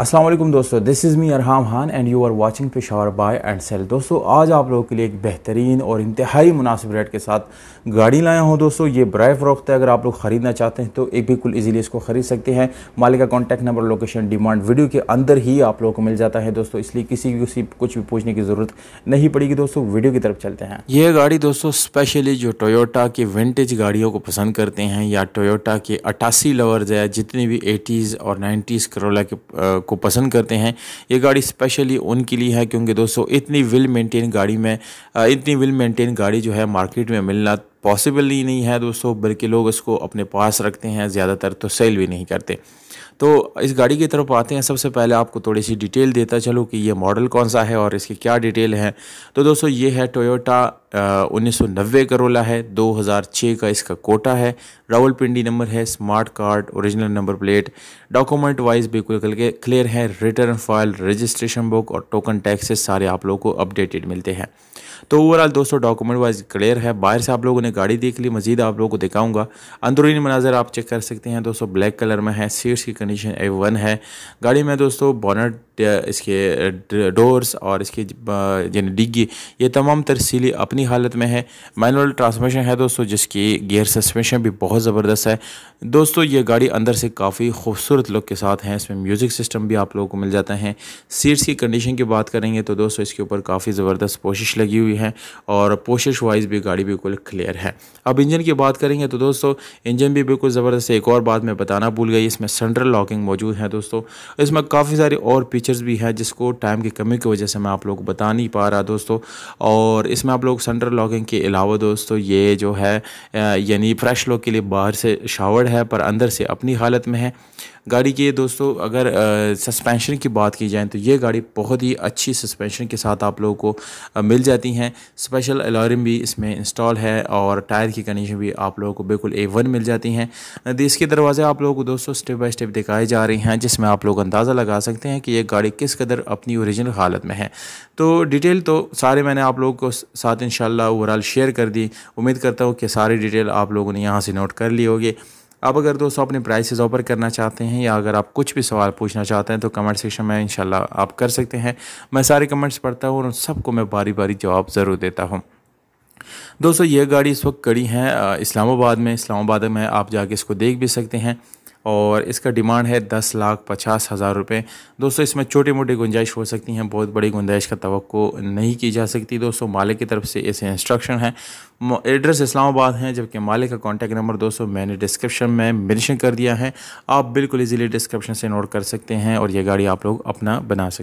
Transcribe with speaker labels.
Speaker 1: अस्सलाम वालेकुम दोस्तों this is me Arham Khan and you are watching Peshawar buy and sell दोस्तों आज आप लोगों के लिए एक बेहतरीन और इंतहाई मुनासिब रेट के साथ गाड़ी लाया हूँ दोस्तों ये ब्राइव रोकता है अगर आप लोग ख़रीदना चाहते हैं तो एक बिल्कुल ईजिली इसको ख़रीद सकते हैं मालिक का contact number location demand video के अंदर ही आप लोगों को मिल जाता है दोस्तों इसलिए किसी किसी कुछ भी पूछने की ज़रूरत नहीं पड़ेगी दोस्तों वीडियो की तरफ चलते हैं ये गाड़ी दोस्तों स्पेशली जो टोयोटा की विंटेज गाड़ियों को पसंद करते हैं या टोयोटा के अट्ठासी लवर्स या जितनी भी एटीज़ और नाइन्टीज़ करोला के को पसंद करते हैं ये गाड़ी स्पेशली उनके लिए है क्योंकि दोस्तों इतनी विल मेंटेन गाड़ी में इतनी विल मेंटेन गाड़ी जो है मार्केट में मिलना पॉसिबल ही नहीं है दोस्तों बल्कि लोग इसको अपने पास रखते हैं ज़्यादातर तो सेल भी नहीं करते तो इस गाड़ी की तरफ आते हैं सबसे पहले आपको थोड़ी सी डिटेल देता चलो कि ये मॉडल कौन सा है और इसकी क्या डिटेल है तो दोस्तों ये है टोयोटा उन्नीस सौ नब्बे करोला है 2006 का इसका कोटा है रावलपिंडी नंबर है smart card original number plate document wise बिल्कुल करके क्लियर है रिटर्न फाइल रजिस्ट्रेशन बुक और टोकन टैक्सेस सारे आप लोग को अपडेटेड मिलते हैं तो ओवरऑल दोस्तों डॉक्यूमेंट वाइज क्लियर है बाहर से आप लोगों ने गाड़ी देख ली मजीद आप लोगों को दिखाऊंगा अंदरूनी मनाजर आप चेक कर सकते हैं दोस्तों ब्लैक कलर में है सीट्स की कंडीशन ए वन है गाड़ी में दोस्तों बॉनट इसके डोर्स और इसके यानी डिग्गी ये तमाम तरसीली अपनी हालत में है मैनुअल ट्रांसमिशन है दोस्तों जिसकी गियर सस्पेंशन भी बहुत ज़बरदस्त है दोस्तों ये गाड़ी अंदर से काफ़ी खूबसूरत लुक के साथ है इसमें म्यूज़िक सिस्टम भी आप लोगों को मिल जाता है सीट्स की कंडीशन की बात करेंगे तो दोस्तों इसके ऊपर काफ़ी ज़बरदस्त पोशिश लगी हुई है और पोशिश वाइज भी गाड़ी बिल्कुल क्लियर है अब इंजन की बात करेंगे तो दोस्तों इंजन भी बिल्कुल ज़बरदस्त एक और बात मैं बताना भूल गई इसमें सेंट्रल लॉकिंग मौजूद है दोस्तों इसमें काफ़ी सारी और पीछे फीचर्स भी है जिसको टाइम की कमी की वजह से मैं आप लोग को बता नहीं पा रहा दोस्तों और इसमें आप लोग सेंट्रल लॉगिंग के अलावा दोस्तों ये जो है यानी फ्रेश लोग के लिए बाहर से शावर है पर अंदर से अपनी हालत में है गाड़ी के दोस्तों अगर सस्पेंशन की बात की जाए तो ये गाड़ी बहुत ही अच्छी सस्पेंशन के साथ आप लोगों को मिल जाती हैं स्पेशल अलार्म भी इसमें इंस्टॉल है और टायर की कंडीशन भी आप लोगों को बिल्कुल ए वन मिल जाती हैं इसके दरवाजे आप लोगों को दोस्तों स्टेप बाय स्टेप दिखाए जा रहे हैं जिसमें आप लोग अंदाज़ा लगा सकते हैं कि ये गाड़ी किस कदर अपनी ओरिजिनल हालत में है तो डिटेल तो सारे मैंने आप लोगों को साथ इन ओवरऑल शेयर कर दी उम्मीद करता हूँ कि सारी डिटेल आप लोगों ने यहाँ से नोट कर ली होगी अब अगर दोस्तों अपने प्राइसेस ऑफर करना चाहते हैं या अगर आप कुछ भी सवाल पूछना चाहते हैं तो कमेंट सेक्शन में इंशाल्लाह आप कर सकते हैं मैं सारे कमेंट्स पढ़ता हूँ और उन सबको मैं बारी बारी जवाब ज़रूर देता हूँ दोस्तों ये गाड़ी इस वक्त खड़ी है इस्लामाबाद में इस्लामाबाद में आप जाके इसको देख भी सकते हैं और इसका डिमांड है दस लाख पचास हज़ार रुपये दोस्तों इसमें छोटी मोटी गुंजाइश हो सकती हैं बहुत बड़ी गुंजाइश का तो नहीं की जा सकती दोस्तों मालिक की तरफ से ऐसे इंस्ट्रक्शन है एड्रेस इस्लामाबाद है जबकि मालिक का कॉन्टैक्ट नंबर दोस्तों मैंने डिस्क्रिप्शन में मैंशन कर दिया है आप बिल्कुल ईजिली डिस्क्रिप्शन से नोट कर सकते हैं और ये गाड़ी आप लोग अपना बना सकते